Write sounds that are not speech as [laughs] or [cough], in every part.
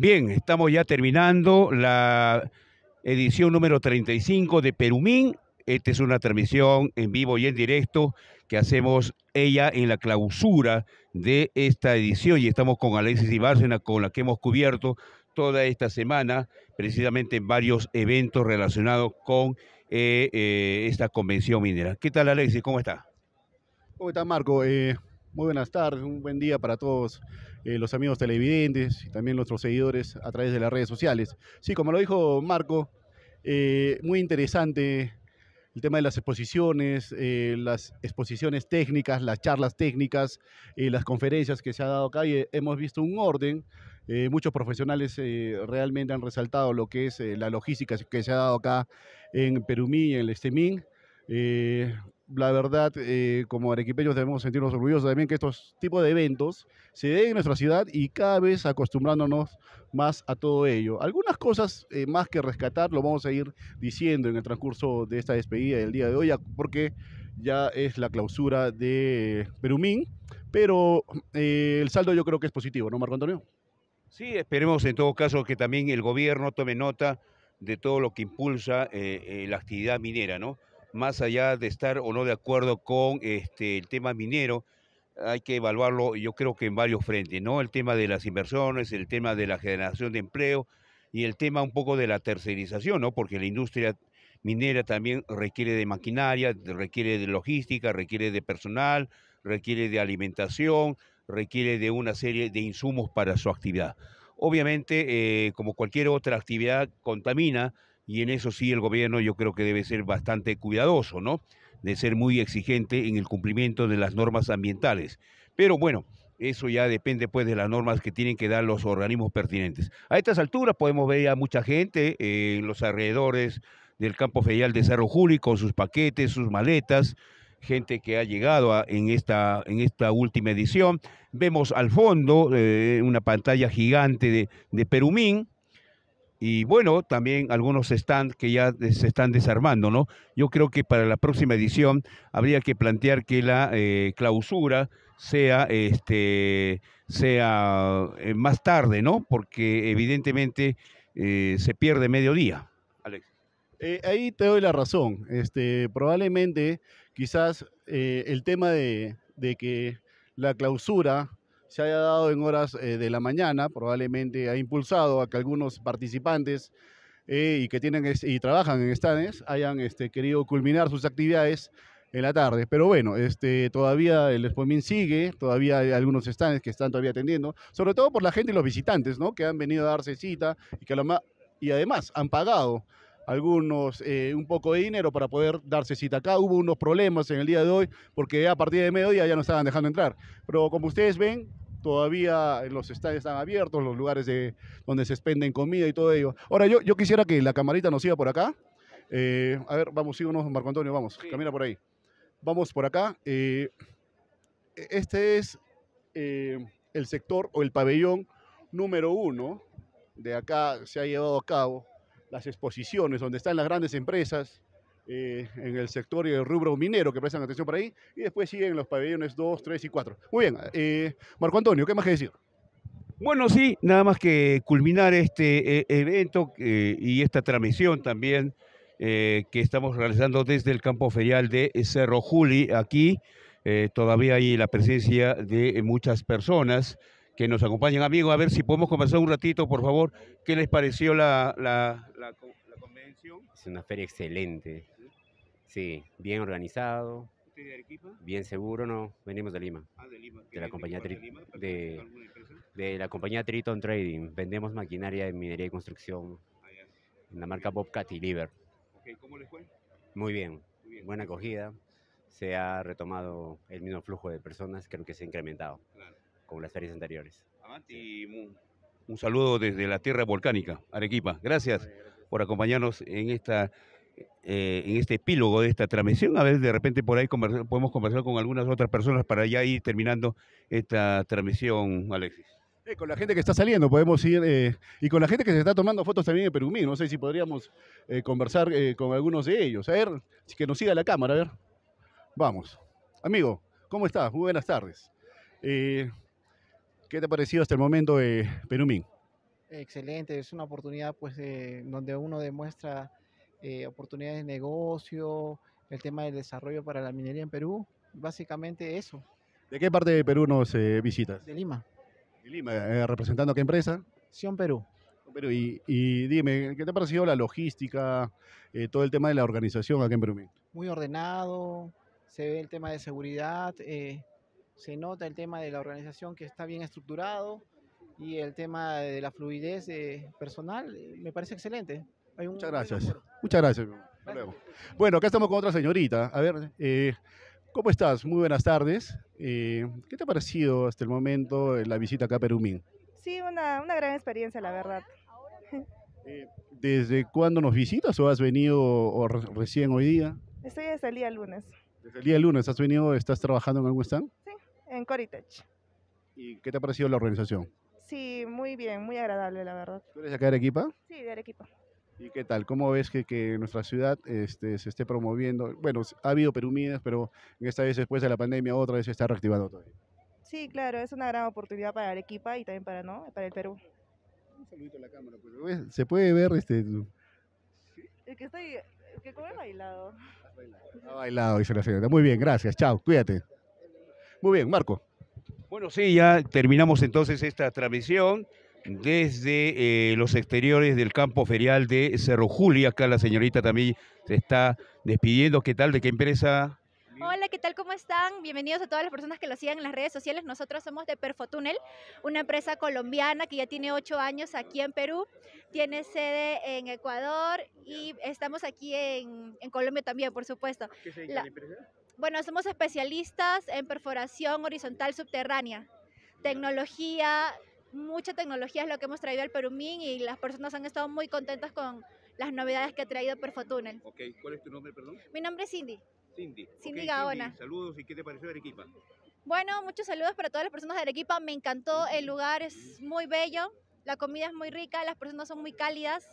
Bien, estamos ya terminando la edición número 35 de Perumín. Esta es una transmisión en vivo y en directo que hacemos ella en la clausura de esta edición y estamos con Alexis Ibárcena con la que hemos cubierto toda esta semana precisamente en varios eventos relacionados con eh, eh, esta convención minera. ¿Qué tal Alexis? ¿Cómo está? ¿Cómo está Marco? Eh, muy buenas tardes, un buen día para todos eh, los amigos televidentes y también nuestros seguidores a través de las redes sociales. Sí, como lo dijo Marco, eh, muy interesante el tema de las exposiciones, eh, las exposiciones técnicas, las charlas técnicas, las conferencias que se ha dado acá y hemos visto un orden. muchos profesionales realmente han resaltado lo que es la logística que se ha dado acá en Perumí, en el Estemín la verdad, eh, como arequipeños debemos sentirnos orgullosos también que estos tipos de eventos se den en nuestra ciudad y cada vez acostumbrándonos más a todo ello. Algunas cosas eh, más que rescatar lo vamos a ir diciendo en el transcurso de esta despedida del día de hoy, porque ya es la clausura de Perumín, pero eh, el saldo yo creo que es positivo, ¿no, Marco Antonio? Sí, esperemos en todo caso que también el gobierno tome nota de todo lo que impulsa la actividad minera, ¿no? más allá de estar o no de acuerdo con este, el tema minero, hay que evaluarlo yo creo que en varios frentes, ¿no? El tema de las inversiones, el tema de la generación de empleo y el tema un poco de la tercerización, ¿no? Porque la industria minera también requiere de maquinaria, requiere de logística, requiere de personal, requiere de alimentación, requiere de una serie de insumos para su actividad. Obviamente, eh, como cualquier otra actividad, contamina, y en eso sí el gobierno yo creo que debe ser bastante cuidadoso, ¿no? De ser muy exigente en el cumplimiento de las normas ambientales. Pero bueno, eso ya depende pues de las normas que tienen que dar los organismos pertinentes. A estas alturas podemos ver a mucha gente eh, en los alrededores del campo federal de Cerro Juli con sus paquetes, sus maletas, gente que ha llegado en, esta, en esta última edición. Vemos al fondo eh, una pantalla gigante de, de Perumín, y bueno, también algunos stands que ya se están desarmando, ¿no? Yo creo que para la próxima edición habría que plantear que la eh, clausura sea, este, sea eh, más tarde, ¿no? Porque evidentemente eh, se pierde mediodía. Alex. ahí te doy la razón. Este, probablemente, quizás el tema de, de que la clausura se haya dado en horas eh, de la mañana, probablemente ha impulsado a que algunos participantes eh, y que tienen y trabajan en stands hayan este, querido culminar sus actividades en la tarde. Pero bueno, este, todavía el después, sigue, todavía hay algunos stands que están todavía atendiendo, sobre todo por la gente y los visitantes, ¿no? Que han venido a darse cita y que y además han pagado algunos eh, un poco de dinero para poder darse cita acá. Hubo unos problemas en el día de hoy porque a partir de mediodía ya no estaban dejando entrar. Pero como ustedes ven, todavía los estadios están abiertos, los lugares de, donde se expenden comida y todo ello. Ahora, yo, yo quisiera que la camarita nos siga por acá. Eh, a ver, vamos, síguenos, Marco Antonio, vamos, camina por ahí. Vamos por acá. Eh, e, este es eh, el sector o el pabellón número uno. De acá se ha llevado a cabo las exposiciones donde están las grandes empresas, eh, en el sector y eh, el rubro minero que prestan atención por ahí, y después siguen los pabellones 2, 3 y 4. Muy bien, eh, Marco Antonio, ¿qué más que decir? Bueno, sí, nada más que culminar este evento y esta transmisión también que estamos realizando desde el campo ferial de Cerro Juli. Aquí todavía hay la presencia de muchas personas que nos acompañan. Amigos, a ver si podemos conversar un ratito, por favor. ¿Qué les pareció la, la, la convención? Es una feria excelente. Sí, bien organizado. ¿Usted de Arequipa? Bien seguro, no. Venimos de Lima. Ah, de Lima. De la compañía de, de, la compañía Triton Trading. Vendemos maquinaria de minería y construcción ah, en la marca Bobcat y Liver. ¿Cómo les fue? Muy bien. Buena acogida. Se ha retomado el mismo flujo de personas, creo que se ha incrementado con las ferias anteriores. Un saludo desde la tierra volcánica, Arequipa. Gracias por acompañarnos en esta eh, en este epílogo de esta transmisión. A ver, de repente por ahí podemos conversar con algunas otras personas para ya ir terminando esta transmisión, Alexis. con la gente que está saliendo podemos ir, eh, y con la gente que se está tomando fotos también de Perumín, no sé si podríamos eh, conversar con algunos de ellos. A ver, que nos siga la cámara, a ver. Vamos. Amigo, ¿cómo estás? Muy buenas tardes. ¿Qué te ha parecido hasta el momento de Perumín? Excelente, es una oportunidad pues donde uno demuestra eh, oportunidades de negocio, el tema del desarrollo para la minería en Perú, básicamente eso. ¿De qué parte de Perú nos eh, visitas? De Lima. De Lima, eh, representando a qué empresa? Sion Perú. y, dime, ¿qué te ha parecido la logística, todo el tema de la organización aquí en Perú? Muy ordenado, se ve el tema de seguridad, se nota el tema de la organización que está bien estructurado y el tema de la fluidez personal, me parece excelente. Hay Muchas gracias. Muchas gracias. Bueno, acá estamos con otra señorita. A ver, eh, ¿cómo estás? Muy buenas tardes. Eh, ¿Qué te ha parecido hasta el momento eh, la visita acá a Perumín? Sí, una, una gran experiencia, la verdad. ¿Desde cuándo nos visitas o has venido recién hoy día? Estoy desde el día lunes. ¿Desde el día lunes has venido? ¿Estás trabajando en algún stand? Sí, en Coritech. ¿Y qué te ha parecido la organización? Sí, muy bien, muy agradable, la verdad. ¿Tú eres acá de Arequipa? Sí, de Arequipa. ¿Y qué tal? ¿Cómo ves que, nuestra ciudad este, se esté promoviendo? Bueno, ha habido perumidas, pero esta vez después de la pandemia otra vez se está reactivando todavía. Sí, claro, es una gran oportunidad para Arequipa y también para, ¿no? para el Perú. Un saludito a la cámara, pues. se puede ver este... Es que estoy... que como bailado. Ha bailado, dice la señora. Muy bien, gracias. Chao, cuídate. Muy bien, Marco. Bueno, sí, ya terminamos entonces esta transmisión desde eh, los exteriores del campo ferial de Cerro Juli. Acá la señorita también se está despidiendo. ¿Qué tal? ¿De qué empresa? Hola, ¿qué tal? ¿Cómo están? Bienvenidos a todas las personas que lo sigan en las redes sociales. Nosotros somos de Perfotunnel, una empresa colombiana que ya tiene ocho años aquí en Perú, tiene sede en Ecuador y estamos aquí en, Colombia también, por supuesto. ¿Qué se la empresa? Bueno, somos especialistas en perforación horizontal subterránea, tecnología mucha tecnología es lo que hemos traído al Perumín y las personas han estado muy contentas con las novedades que ha traído Perfotunnel ¿cuál es tu nombre, perdón? Mi nombre es Cindy. Cindy. Cindy Gaona. saludos y ¿qué te pareció Arequipa? Bueno, muchos saludos para todas las personas de Arequipa. Me encantó el lugar, es muy bello, la comida es muy rica, las personas son muy cálidas.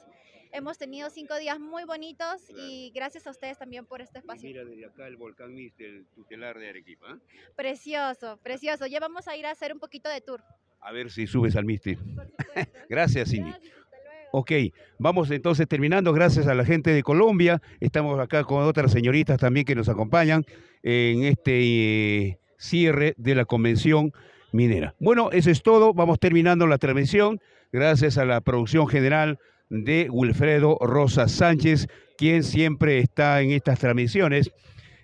Hemos tenido cinco días muy bonitos y gracias a ustedes también por este espacio. mira desde acá el volcán Mist, el tutelar de Arequipa. ¿eh? Precioso, precioso. Ya vamos a ir a hacer un poquito de tour. A ver si subes al Misti. [laughs] Gracias, Cindy. Ok, vamos entonces terminando. Gracias a la gente de Colombia. Estamos acá con otras señoritas también que nos acompañan en este eh, cierre de la convención minera. Bueno, eso es todo. Vamos terminando la transmisión. Gracias a la producción general de Wilfredo Rosa Sánchez, quien siempre está en estas transmisiones.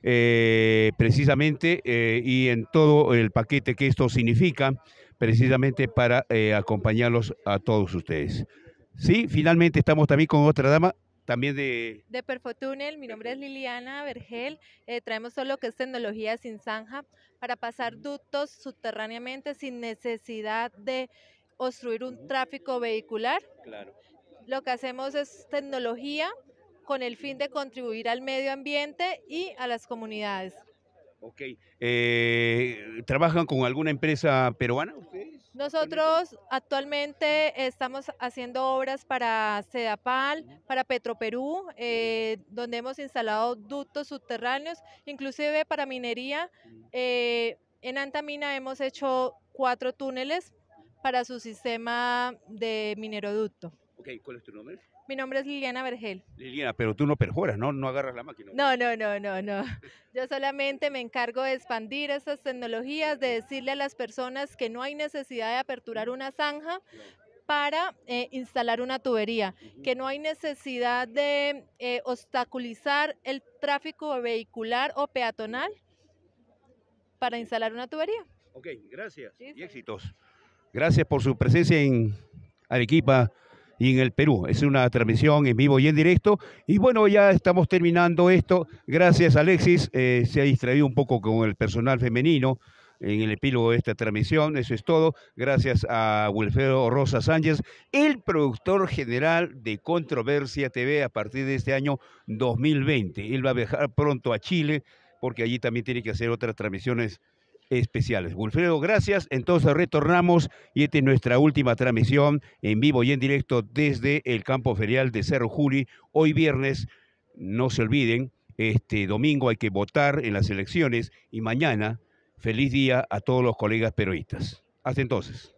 Eh, precisamente eh, y en todo el paquete que esto significa precisamente para eh, acompañarlos a todos ustedes. Sí, finalmente estamos también con otra dama, también de... De Perfotúnel, mi nombre es Liliana Vergel, eh, traemos todo lo que es tecnología sin zanja para pasar ductos subterráneamente sin necesidad de obstruir un tráfico vehicular. Claro. Lo que hacemos es tecnología con el fin de contribuir al medio ambiente y a las comunidades. Ok. Eh, ¿Trabajan con alguna empresa peruana Nosotros actualmente estamos haciendo obras para Sedapal, para Petroperú, eh, donde hemos instalado ductos subterráneos, inclusive para minería. Eh, en Antamina hemos hecho cuatro túneles para su sistema de mineroducto. ¿cuál es tu nombre? Mi nombre es Liliana Vergel. Liliana, pero tú no perjoras, ¿no? No agarras la máquina. No, no, no, no, no. [laughs] Yo solamente me encargo de expandir esas tecnologías, de decirle a las personas que no hay necesidad de aperturar una zanja para eh, instalar una tubería, que no hay necesidad de eh, obstaculizar el tráfico vehicular o peatonal para instalar una tubería. Ok, gracias. y éxitos. Gracias por su presencia en Arequipa y en el Perú. Es una transmisión en vivo y en directo. Y bueno, ya estamos terminando esto. Gracias, Alexis. Eh, se ha distraído un poco con el personal femenino en el epílogo de esta transmisión. Eso es todo. Gracias a Wilfredo Rosa Sánchez, el productor general de Controversia TV a partir de este año 2020. Él va a viajar pronto a Chile porque allí también tiene que hacer otras transmisiones especiales. Wilfredo, gracias. Entonces retornamos y esta es nuestra última transmisión en vivo y en directo desde el campo ferial de Cerro Juli. Hoy viernes, no se olviden, este domingo hay que votar en las elecciones y mañana, feliz día a todos los colegas peruistas. Hasta entonces.